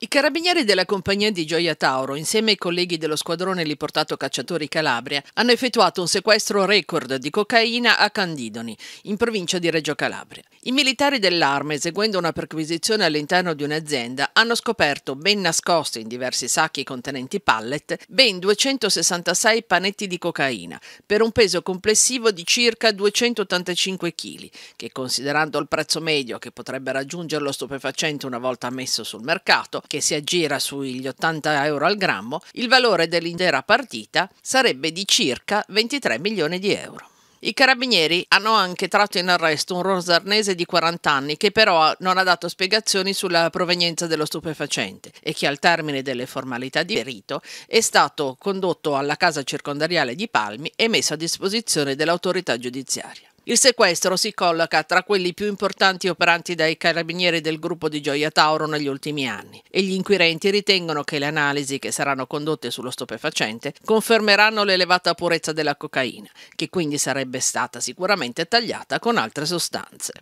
I carabinieri della compagnia di Gioia Tauro, insieme ai colleghi dello squadrone Liportato Cacciatori Calabria, hanno effettuato un sequestro record di cocaina a Candidoni, in provincia di Reggio Calabria. I militari dell'arma, eseguendo una perquisizione all'interno di un'azienda, hanno scoperto, ben nascosti in diversi sacchi contenenti pallet, ben 266 panetti di cocaina, per un peso complessivo di circa 285 kg, che considerando il prezzo medio che potrebbe raggiungere lo stupefacente una volta messo sul mercato, che si aggira sugli 80 euro al grammo, il valore dell'intera partita sarebbe di circa 23 milioni di euro. I carabinieri hanno anche tratto in arresto un rosarnese di 40 anni che però non ha dato spiegazioni sulla provenienza dello stupefacente e che al termine delle formalità di rito è stato condotto alla casa circondariale di Palmi e messo a disposizione dell'autorità giudiziaria. Il sequestro si colloca tra quelli più importanti operanti dai carabinieri del gruppo di Gioia Tauro negli ultimi anni e gli inquirenti ritengono che le analisi che saranno condotte sullo stupefacente confermeranno l'elevata purezza della cocaina, che quindi sarebbe stata sicuramente tagliata con altre sostanze.